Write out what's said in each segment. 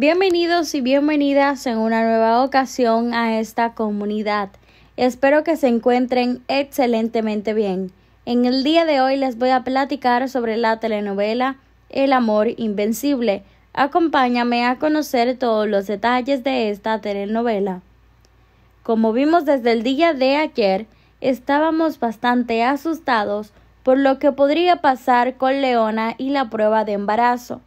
Bienvenidos y bienvenidas en una nueva ocasión a esta comunidad. Espero que se encuentren excelentemente bien. En el día de hoy les voy a platicar sobre la telenovela El amor invencible. Acompáñame a conocer todos los detalles de esta telenovela. Como vimos desde el día de ayer, estábamos bastante asustados por lo que podría pasar con Leona y la prueba de embarazo.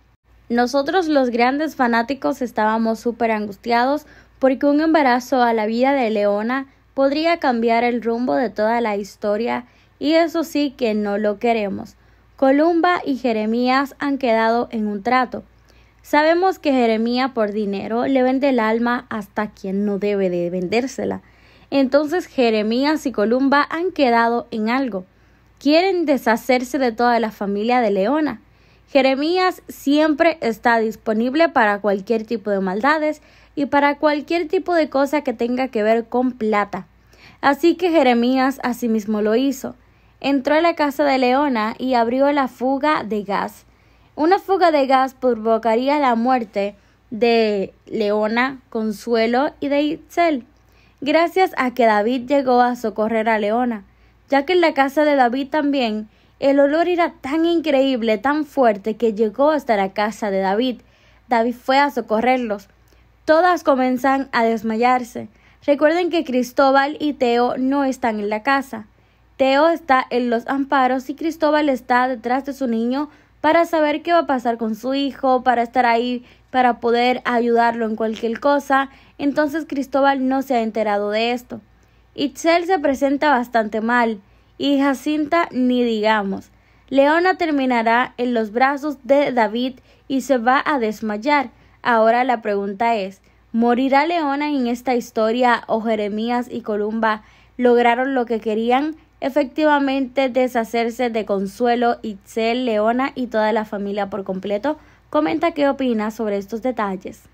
Nosotros los grandes fanáticos estábamos súper angustiados porque un embarazo a la vida de Leona podría cambiar el rumbo de toda la historia y eso sí que no lo queremos. Columba y Jeremías han quedado en un trato. Sabemos que Jeremías por dinero le vende el alma hasta quien no debe de vendérsela. Entonces Jeremías y Columba han quedado en algo. Quieren deshacerse de toda la familia de Leona. Jeremías siempre está disponible para cualquier tipo de maldades y para cualquier tipo de cosa que tenga que ver con plata. Así que Jeremías asimismo lo hizo. Entró a la casa de Leona y abrió la fuga de gas. Una fuga de gas provocaría la muerte de Leona, Consuelo y de Itzel, gracias a que David llegó a socorrer a Leona, ya que en la casa de David también el olor era tan increíble, tan fuerte, que llegó hasta la casa de David. David fue a socorrerlos. Todas comenzan a desmayarse. Recuerden que Cristóbal y Teo no están en la casa. Teo está en los amparos y Cristóbal está detrás de su niño para saber qué va a pasar con su hijo, para estar ahí, para poder ayudarlo en cualquier cosa. Entonces Cristóbal no se ha enterado de esto. Itzel se presenta bastante mal y Jacinta ni digamos. Leona terminará en los brazos de David y se va a desmayar. Ahora la pregunta es, ¿morirá Leona en esta historia o Jeremías y Columba lograron lo que querían? Efectivamente, deshacerse de Consuelo, Itzel, Leona y toda la familia por completo. Comenta qué opina sobre estos detalles.